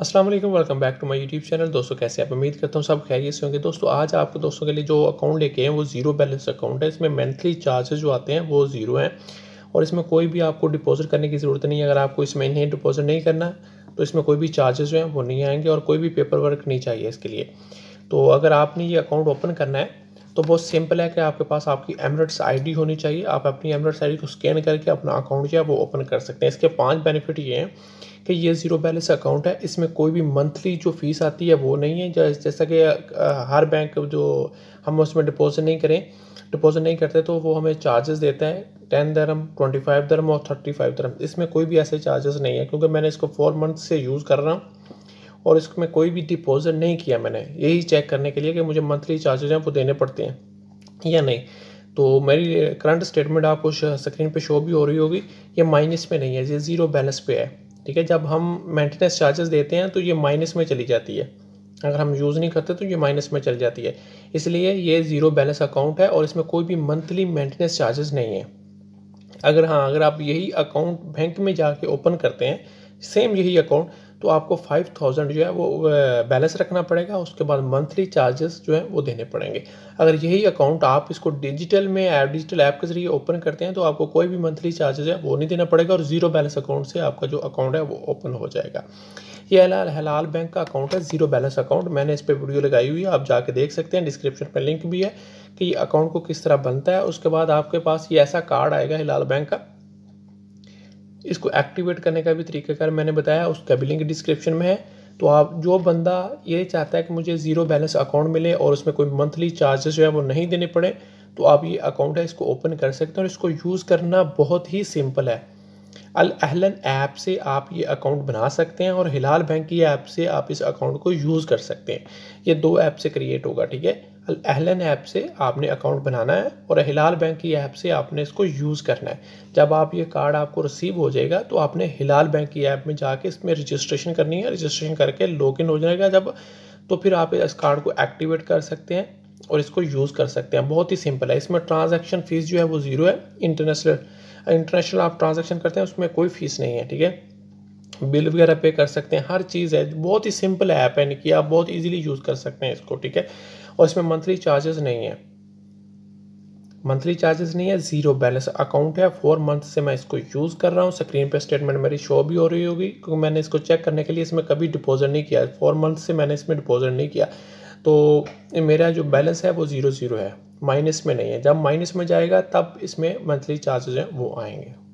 Aslam welcome back to my YouTube channel दोस्तों कैसे आप उम्मीद करता हूँ सब खैरियत से होंगे दोस्तों आज आपको दोस्तों के लिए जो अकाउंट लेके हैं वो ज़ीरो बैलेंस अकाउंट है इसमें मंथली चार्जेस जो आते हैं वो ज़ीरो हैं और इसमें कोई भी आपको डिपॉजिट करने की ज़रूरत नहीं है अगर आपको इसमें इन्हें डिपॉजिट नहीं करना तो इसमें कोई भी चार्जेस जो हैं वो नहीं आएंगे और कोई भी पेपर वर्क नहीं चाहिए इसके लिए तो अगर आपने ये अकाउंट ओपन करना है तो बहुत सिंपल है कि आपके पास आपकी एमरेट्स आईडी होनी चाहिए आप अपनी एमरेट्स आईडी को स्कैन करके अपना अकाउंट जो है वो ओपन कर सकते हैं इसके पांच बेनिफिट ये हैं कि ये ज़ीरो बैलेंस अकाउंट है इसमें कोई भी मंथली जो फ़ीस आती है वो नहीं है जैसा कि हर बैंक जो हम उसमें डिपॉजिट नहीं करें डिपॉजिट नहीं करते तो वो हमें चार्जेस देते हैं टेन दरम ट्वेंटी फाइव दरम और थर्टी फाइव दरम इसमें कोई भी ऐसे चार्जेस नहीं है क्योंकि मैंने इसको फोर मंथ से यूज़ कर रहा हूँ और इसमें कोई भी डिपॉजिट नहीं किया मैंने यही चेक करने के लिए कि मुझे मंथली चार्जेज हैं वो देने पड़ते हैं या नहीं तो मेरी करंट स्टेटमेंट आपको स्क्रीन पे शो भी हो रही होगी ये माइनस में नहीं है ये ज़ीरो बैलेंस पे है ठीक है जब हम मेंटेनेंस चार्जेस देते हैं तो ये माइनस में चली जाती है अगर हम यूज़ नहीं करते तो ये माइनस में चली जाती है इसलिए ये ज़ीरो बैलेंस अकाउंट है और इसमें कोई भी मंथली मेंटेनेंस चार्जेस नहीं है अगर हाँ अगर आप यही अकाउंट बैंक में जाके ओपन करते हैं सेम यही अकाउंट तो आपको फाइव थाउजेंड जो है वो बैलेंस रखना पड़ेगा उसके बाद मंथली चार्जेस जो है वो देने पड़ेंगे अगर यही अकाउंट आप इसको डिजिटल में ऐप डिजिटल ऐप के जरिए ओपन करते हैं तो आपको कोई भी मंथली चार्जेस है वो नहीं देना पड़ेगा और जीरो बैलेंस अकाउंट से आपका जो अकाउंट है वो ओपन हो जाएगा ये हलाल हलाल बैंक का अकाउंट है जीरो बैलेंस अकाउंट मैंने इस पर वीडियो लगाई हुई है आप जाके देख सकते हैं डिस्क्रिप्शन में लिंक भी है कि अकाउंट को किस तरह बनता है उसके बाद आपके पास ये ऐसा कार्ड आएगा हिलाल बैंक का इसको एक्टिवेट करने का भी तरीकाकार मैंने बताया उसका भी लिंक डिस्क्रिप्शन में है तो आप जो बंदा ये चाहता है कि मुझे ज़ीरो बैलेंस अकाउंट मिले और उसमें कोई मंथली चार्जेस जो है वो नहीं देने पड़े तो आप ये अकाउंट है इसको ओपन कर सकते हैं और इसको यूज़ करना बहुत ही सिंपल है अल अहलन ऐप से आप ये अकाउंट बना सकते हैं और हिलाल बैंक की ऐप से आप इस अकाउंट को यूज़ कर सकते हैं ये दो ऐप से क्रिएट होगा ठीक है अहलन ऐप से आपने अकाउंट बनाना है और हिलाल बैंक की ऐप से आपने इसको यूज़ करना है जब आप ये कार्ड आपको रिसीव हो जाएगा तो आपने हिलाल बैंक की ऐप में जाके इसमें रजिस्ट्रेशन करनी है रजिस्ट्रेशन करके लॉगिन हो जाएगा जब तो फिर आप इस कार्ड को एक्टिवेट कर सकते हैं और इसको यूज़ कर सकते हैं बहुत ही सिंपल है इसमें ट्रांजेक्शन फ़ीस जो है वो ज़ीरो है इंटरनेशनल इंटरनेशनल आप ट्रांजेक्शन करते हैं उसमें कोई फ़ीस नहीं है ठीक है बिल वगैरह पे कर सकते हैं हर चीज़ है बहुत ही सिंपल ऐप है कि आप बहुत इजीली यूज़ कर सकते हैं इसको ठीक है और इसमें मंथली चार्जेस नहीं है मंथली चार्जेस नहीं है जीरो बैलेंस अकाउंट है फोर मंथ से मैं इसको यूज़ कर रहा हूँ स्क्रीन पे स्टेटमेंट मेरी शो भी हो रही होगी क्योंकि मैंने इसको चेक करने के लिए इसमें कभी डिपॉजिट नहीं किया फोर मंथ से मैंने इसमें डिपॉजिट नहीं किया तो मेरा जो बैलेंस है वो ज़ीरो ज़ीरो है माइनस में नहीं है जब माइनस में जाएगा तब इसमें मंथली चार्जेज हैं वो आएंगे